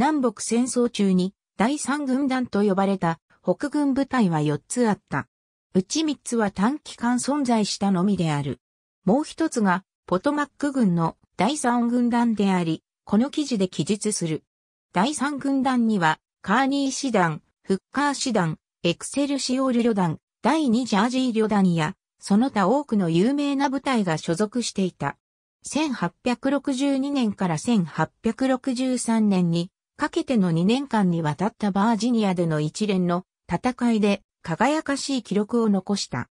南北戦争中に第三軍団と呼ばれた北軍部隊は4つあった。うち3つは短期間存在したのみである。もう一つがポトマック軍の第三軍団であり、この記事で記述する。第三軍団にはカーニー師団、フッカー師団、エクセルシオール旅団、第二ジャージー旅団や、その他多くの有名な部隊が所属していた。1862年から1863年にかけての2年間にわたったバージニアでの一連の戦いで輝かしい記録を残した。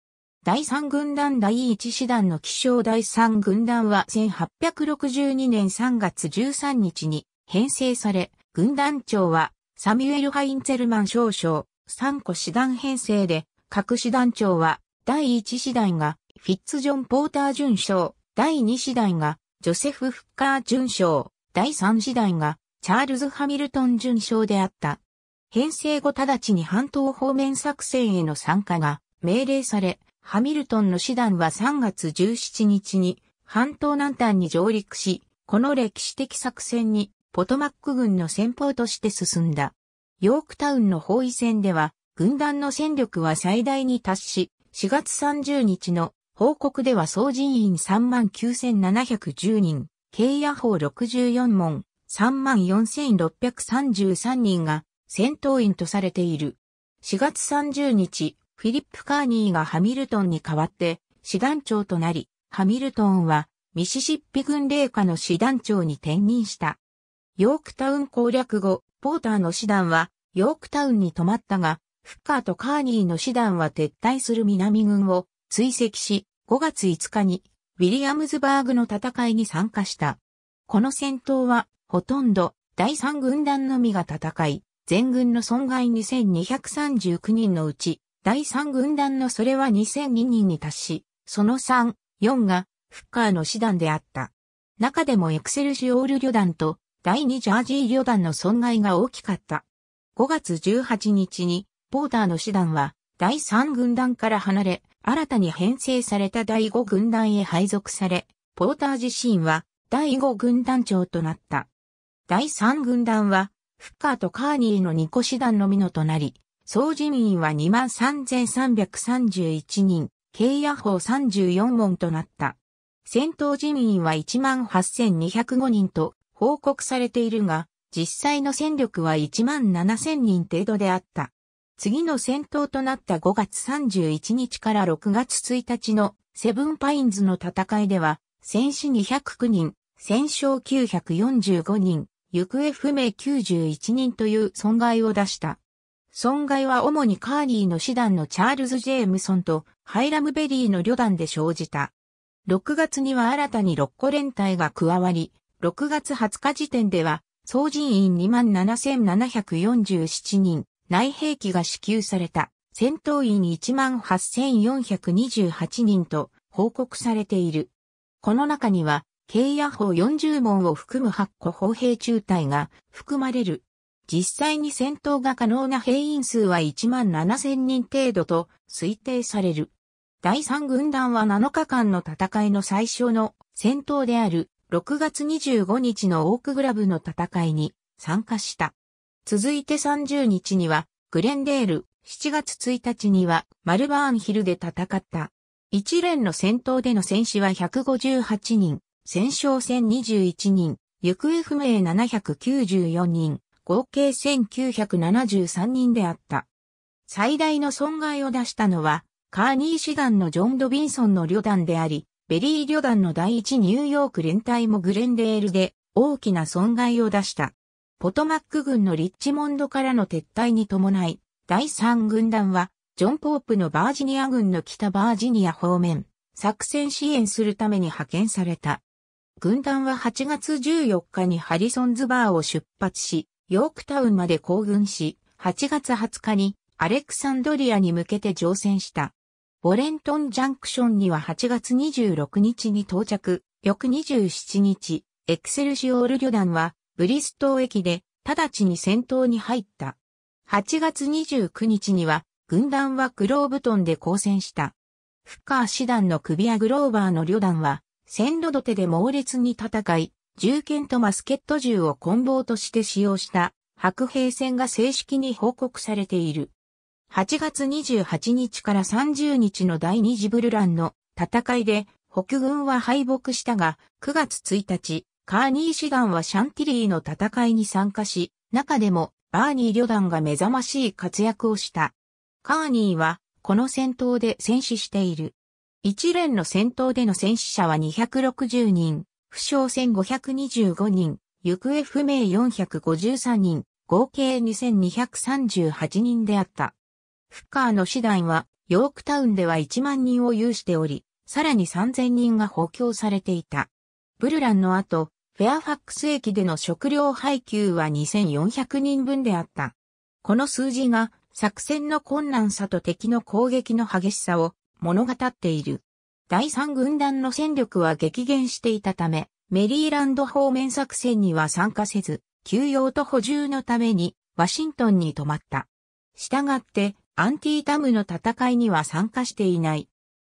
第3軍団第1師団の気象第3軍団は1862年3月13日に編成され、軍団長はサミュエル・ハインツェルマン少将、3個師団編成で、各師団長は第1師団がフィッツジョン・ポーター准将、第2師団がジョセフ・フッカー准将、第3師団がチャールズ・ハミルトン順将であった。編成後直ちに半島方面作戦への参加が命令され、ハミルトンの師団は3月17日に半島南端に上陸し、この歴史的作戦にポトマック軍の先法として進んだ。ヨークタウンの包囲戦では、軍団の戦力は最大に達し、4月30日の報告では総人員39,710人、軽野砲64門、34,633人が戦闘員とされている。4月30日、フィリップ・カーニーがハミルトンに代わって師団長となり、ハミルトンはミシシッピ軍令下の師団長に転任した。ヨークタウン攻略後、ポーターの師団はヨークタウンに泊まったが、フッカーとカーニーの師団は撤退する南軍を追跡し、5月5日にウィリアムズバーグの戦いに参加した。この戦闘はほとんど第三軍団のみが戦い、全軍の損害2239人のうち、第三軍団のそれは2002人に達し、その3、4がフッカーの師団であった。中でもエクセルシオール旅団と第2ジャージー旅団の損害が大きかった。5月18日にポーターの師団は第3軍団から離れ、新たに編成された第5軍団へ配属され、ポーター自身は第5軍団長となった。第3軍団は、フッカーとカーニーの2個師団のみのとなり、総人員は23,331人、契約法34門となった。戦闘人員は18,205人と報告されているが、実際の戦力は17,000人程度であった。次の戦闘となった5月31日から6月1日のセブンパインズの戦いでは、戦死209人、戦勝945人、行方不明91人という損害を出した。損害は主にカーリーの師団のチャールズ・ジェームソンとハイラムベリーの旅団で生じた。6月には新たに6個連隊が加わり、6月20日時点では、総人員27,747人、内兵器が支給された、戦闘員18,428人と報告されている。この中には、軽野砲40門を含む8個砲兵中隊が含まれる。実際に戦闘が可能な兵員数は1万7000人程度と推定される。第3軍団は7日間の戦いの最初の戦闘である6月25日のオークグラブの戦いに参加した。続いて30日にはグレンデール、7月1日にはマルバーンヒルで戦った。一連の戦闘での戦死は158人、戦勝戦21人、行方不明794人、合計1973人であった。最大の損害を出したのは、カーニー師団のジョン・ドビンソンの旅団であり、ベリー旅団の第一ニューヨーク連隊もグレンデールで大きな損害を出した。ポトマック軍のリッチモンドからの撤退に伴い、第三軍団は、ジョン・ポープのバージニア軍の北バージニア方面、作戦支援するために派遣された。軍団は8月14日にハリソンズバーを出発し、ヨークタウンまで行軍し、8月20日にアレクサンドリアに向けて乗船した。ボレントンジャンクションには8月26日に到着、翌27日、エクセルシオール旅団はブリストー駅で直ちに戦闘に入った。8月29日には軍団はグローブトンで交戦した。フッカー師団の首やグローバーの旅団は線路土手で猛烈に戦い、銃剣とマスケット銃を棍棒として使用した白兵戦が正式に報告されている。8月28日から30日の第二次ブルランの戦いで北軍は敗北したが、9月1日、カーニー師団はシャンティリーの戦いに参加し、中でもバーニー旅団が目覚ましい活躍をした。カーニーはこの戦闘で戦死している。一連の戦闘での戦死者は260人、負傷1525人、行方不明453人、合計2238人であった。フッカーの師団は、ヨークタウンでは1万人を有しており、さらに3000人が補強されていた。ブルランの後、フェアファックス駅での食料配給は2400人分であった。この数字が作戦の困難さと敵の攻撃の激しさを物語っている。第三軍団の戦力は激減していたため、メリーランド方面作戦には参加せず、休養と補充のためにワシントンに泊まった。したがって、アンティータムの戦いには参加していない。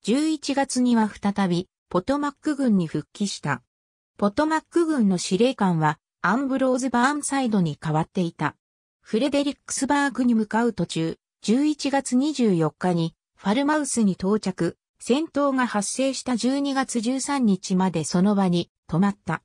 11月には再び、ポトマック軍に復帰した。ポトマック軍の司令官は、アンブローズ・バーンサイドに変わっていた。フレデリックスバーグに向かう途中、11月24日にファルマウスに到着、戦闘が発生した12月13日までその場に止まった。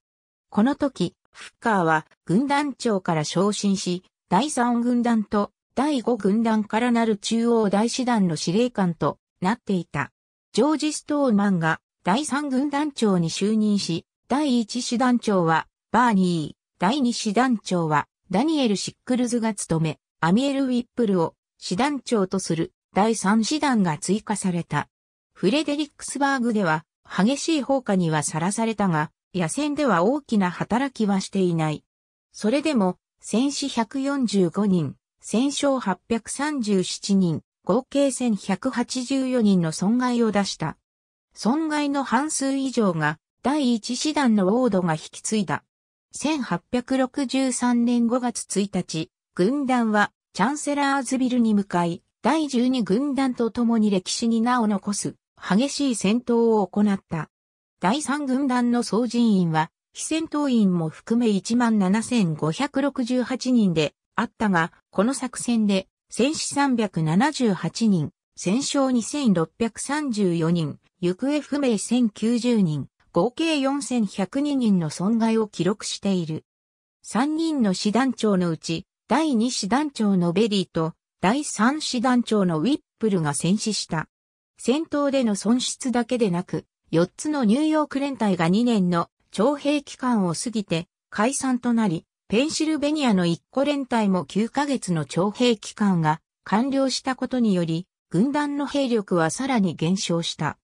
この時、フッカーは軍団長から昇進し、第3軍団と第5軍団からなる中央大師団の司令官となっていた。ジョージ・ストーマンが第3軍団長に就任し、第1師団長はバーニー、第2師団長はダニエル・シックルズが務め、アミエル・ウィップルを師団長とする。第3師団が追加された。フレデリックスバーグでは激しい放火にはさらされたが、野戦では大きな働きはしていない。それでも、戦死145人、戦勝837人、合計1184人の損害を出した。損害の半数以上が第一師団のウォードが引き継いだ。1863年5月1日、軍団はチャンセラーズビルに向かい、第12軍団と共に歴史に名を残す激しい戦闘を行った。第3軍団の総人員は、非戦闘員も含め17,568人であったが、この作戦で戦死378人、戦勝2634人、行方不明1090人、合計4102人の損害を記録している。3人の師団長のうち、第2師団長のベリーと第3師団長のウィップルが戦死した。戦闘での損失だけでなく、4つのニューヨーク連隊が2年の徴兵期間を過ぎて解散となり、ペンシルベニアの1個連隊も9ヶ月の徴兵期間が完了したことにより、軍団の兵力はさらに減少した。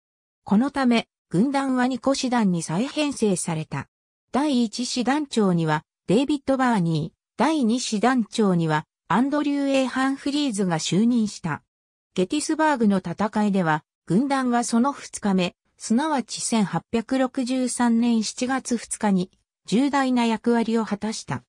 このため、軍団は2個師団に再編成された。第1師団長には、デイビッド・バーニー、第2師団長には、アンドリュー・エハン・フリーズが就任した。ゲティスバーグの戦いでは、軍団はその2日目、すなわち1863年7月2日に、重大な役割を果たした。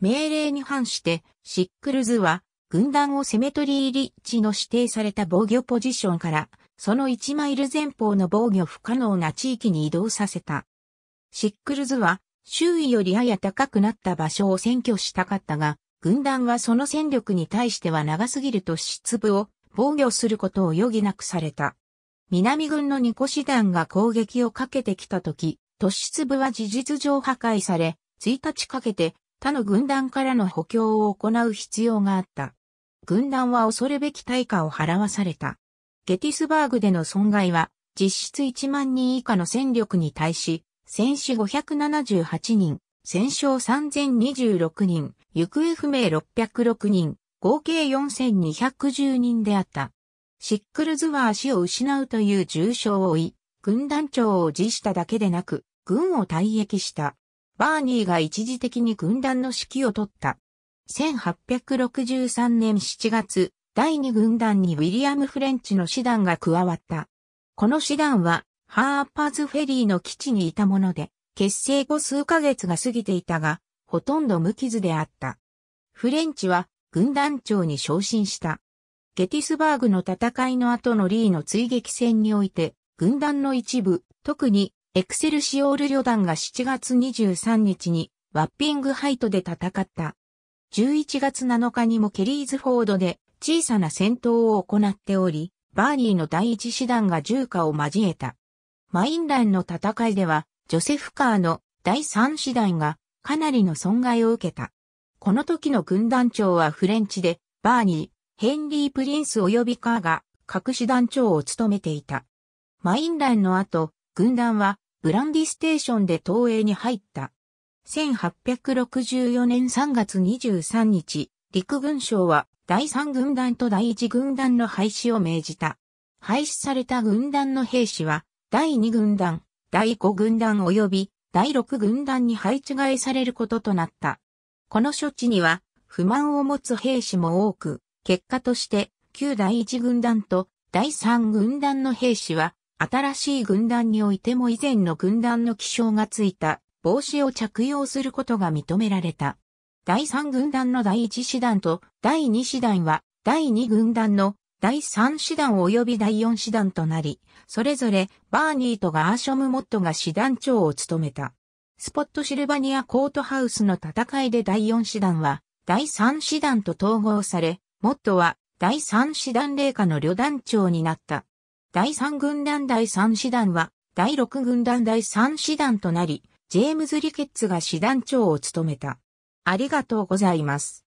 命令に反して、シックルズは、軍団をセメトリーリッチの指定された防御ポジションから、その1マイル前方の防御不可能な地域に移動させた。シックルズは、周囲よりやや高くなった場所を占拠したかったが、軍団はその戦力に対しては長すぎると失部を防御することを余儀なくされた。南軍の二個師団が攻撃をかけてきたとき、突出部は事実上破壊され、1日かけて他の軍団からの補強を行う必要があった。軍団は恐るべき対価を払わされた。ゲティスバーグでの損害は、実質1万人以下の戦力に対し、戦死578人、戦勝3026人、行方不明606人、合計4210人であった。シックルズは足を失うという重傷を負い、軍団長を辞しただけでなく、軍を退役した。バーニーが一時的に軍団の指揮を取った。1863年7月、第2軍団にウィリアム・フレンチの師団が加わった。この師団は、ハーパーズフェリーの基地にいたもので、結成後数ヶ月が過ぎていたが、ほとんど無傷であった。フレンチは軍団長に昇進した。ゲティスバーグの戦いの後のリーの追撃戦において、軍団の一部、特にエクセルシオール旅団が7月23日にワッピングハイトで戦った。11月7日にもケリーズフォードで小さな戦闘を行っており、バーニーの第一師団が重火を交えた。マインランの戦いでは、ジョセフ・カーの第三師団がかなりの損害を受けた。この時の軍団長はフレンチで、バーニー、ヘンリー・プリンス及びカーが各師団長を務めていた。マインランの後、軍団はブランディステーションで東映に入った。1864年3月23日、陸軍省は第3軍団と第1軍団の廃止を命じた。廃止された軍団の兵士は、第2軍団、第5軍団及び第6軍団に配置替えされることとなった。この処置には不満を持つ兵士も多く、結果として旧第1軍団と第3軍団の兵士は新しい軍団においても以前の軍団の気象がついた帽子を着用することが認められた。第3軍団の第1師団と第2師団は第2軍団の第3師団及び第4師団となり、それぞれバーニーとガーショム・モットが師団長を務めた。スポットシルバニアコートハウスの戦いで第4師団は第3師団と統合され、モットは第3師団霊下の旅団長になった。第3軍団第3師団は第6軍団第3師団となり、ジェームズ・リケッツが師団長を務めた。ありがとうございます。